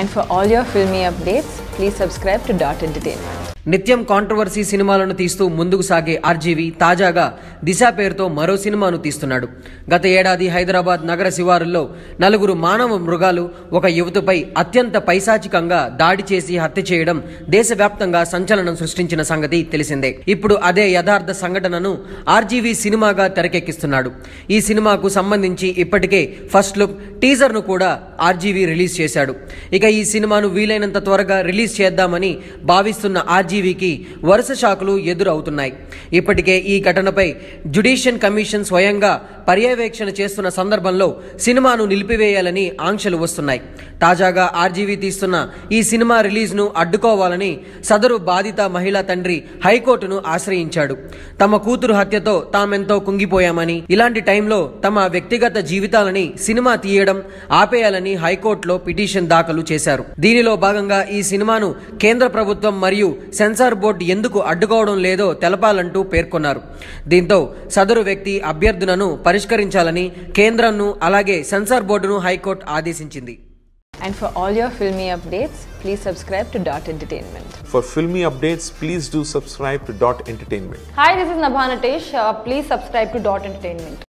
And for all your filmy updates please subscribe to dot entertainment నిత్యం controversy సినిమాలను తీస్తూ ముందుకు సాగే ఆర్జీవి తాజాగా దిశ పేరుతో మరో సినిమాను తీస్తున్నాడు గత ఏడాది హైదరాబాద్ నగర శివారుల్లో నలుగురు మానవ మృగాలు ఒక యువతిపై అత్యంత పైశాచికంగా దాడి చేసి హత్య చేయడం దేశవ్యాప్తంగా సంచలనం సృష్టించిన సంగతి తెలిసిందే ఇప్పుడు అదే యథార్థ సంఘటనను ఆర్జీవి సినిమాగా తెరకెక్కిస్తున్నాడు ఈ సినిమాకు సంబంధించి ఇప్పటికే ఫస్ట్ లుక్ టీజర్ను కూడా ఆర్జీవి రిలీజ్ చేశాడు ఇక ఈ సినిమాను వీలైనంత త్వరగా రిలీజ్ చేద్దామని భావిస్తున్న ఆర్జీవీకి వరుస షాకులు ఎదురవుతున్నాయి ఇప్పటికే ఈ ఘటనపై జ్యుడిషియల్ కమిషన్ స్వయంగా పర్యవేక్షణ చేస్తున్న సందర్భంలో సినిమాను నిలిపివేయాలని ఆంక్షలు వస్తున్నాయి తాజాగా ఆర్జీవీ తీస్తున్న ఈ సినిమా రిలీజ్ను అడ్డుకోవాలని సదరు బాధిత మహిళా తండ్రి హైకోర్టును ఆశ్రయించాడు తమ కూతురు హత్యతో తామెంతో కుంగిపోయామని ఇలాంటి టైంలో తమ వ్యక్తిగత జీవితాలని సినిమా తీయడం ఆపేయాలని హైకోర్టులో పిటిషన్ దాఖలు చేశారు చేశారు దీనిలో భాగంగా ఈ సినిమాను కేంద్ర ప్రభుత్వం మరియు సెన్సార్ బోర్డు ఎందుకు అడ్డుకోవడం లేదో తెలపాలంటూ పేర్కొన్నారు దీంతో సదరు వ్యక్తి అభ్యర్థులను పరిష్కరించాలని కేంద్రంను అలాగే సెన్సార్ బోర్డును హైకోర్టు ఆదేశించింది And for all your filmy updates, please subscribe to Dot Entertainment. For filmy updates, please do subscribe to Dot Entertainment. Hi, this is Nabhanatesh. Uh, please subscribe to Dot Entertainment.